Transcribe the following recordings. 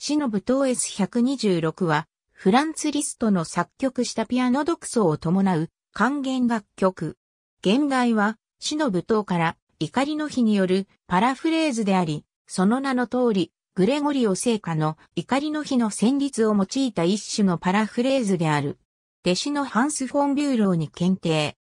死の舞踏 s 126は、フランツ・リストの作曲したピアノ独奏を伴う還元楽曲。現代は、の舞踏から怒りの日によるパラフレーズであり、その名の通り、グレゴリオ聖歌の怒りの日の旋律を用いた一種のパラフレーズである。弟子のハンス・フォン・ビューローに検定。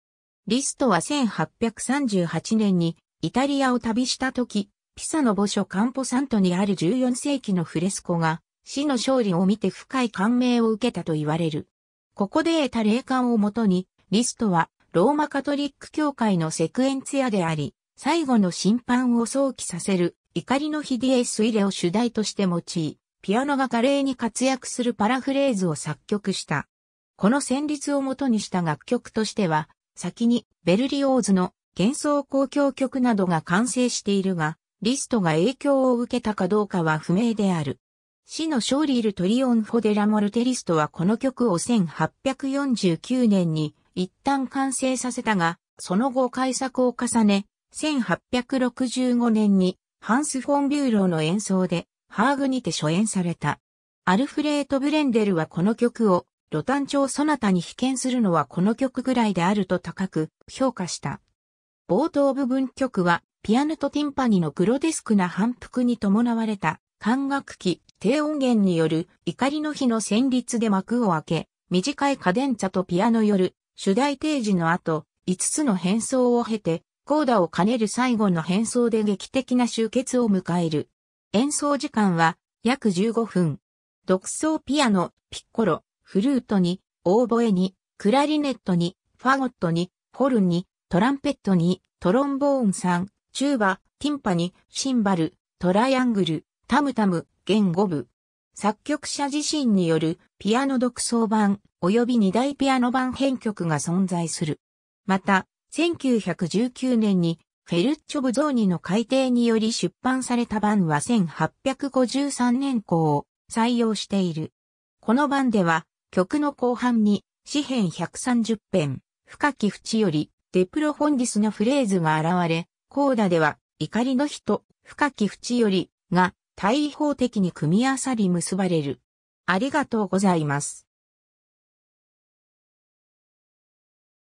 リストは1838年にイタリアを旅した時、ピサの墓所カンポサントにある14世紀のフレスコが、死の勝利を見て深い感銘を受けたと言われる。ここで得た霊感をもとに、リストは、ローマカトリック教会のセクエンツ屋アであり、最後の審判を想起させる、怒りのヒディエスイレを主題として用い、ピアノが華麗に活躍するパラフレーズを作曲した。この旋律をもとにした楽曲としては、先にベルリオーズの幻想交響曲などが完成しているが、リストが影響を受けたかどうかは不明である。死の勝利ルトリオンフォデラモルテリストはこの曲を1849年に一旦完成させたが、その後改作を重ね、1865年にハンス・フォン・ビューローの演奏でハーグにて初演された。アルフレート・ブレンデルはこの曲をロタン調ソナタに被験するのはこの曲ぐらいであると高く評価した。冒頭部分曲はピアノとティンパニのグロテスクな反復に伴われた、管楽器、低音源による怒りの日の旋律で幕を開け、短いカデンツァとピアノよる主題提示の後、5つの変装を経て、コーダを兼ねる最後の変装で劇的な終結を迎える。演奏時間は約15分。独奏ピアノ、ピッコロ、フルートに、オーボエに、クラリネットに、ファゴットに、ホルンに、トランペットに、トロンボーン3、チューバ、ティンパニ、シンバル、トライアングル、タムタム、弦5部。作曲者自身によるピアノ独奏版及び二大ピアノ版編曲が存在する。また、1919年にフェルッチョ・ブゾーニの改訂により出版された版は1853年校を採用している。この版では曲の後半に詩編130編、深き淵よりデプロフォンディスのフレーズが現れ、コーダでは、怒りの人、深き淵より、が、対法的に組み合わさり結ばれる。ありがとうございます。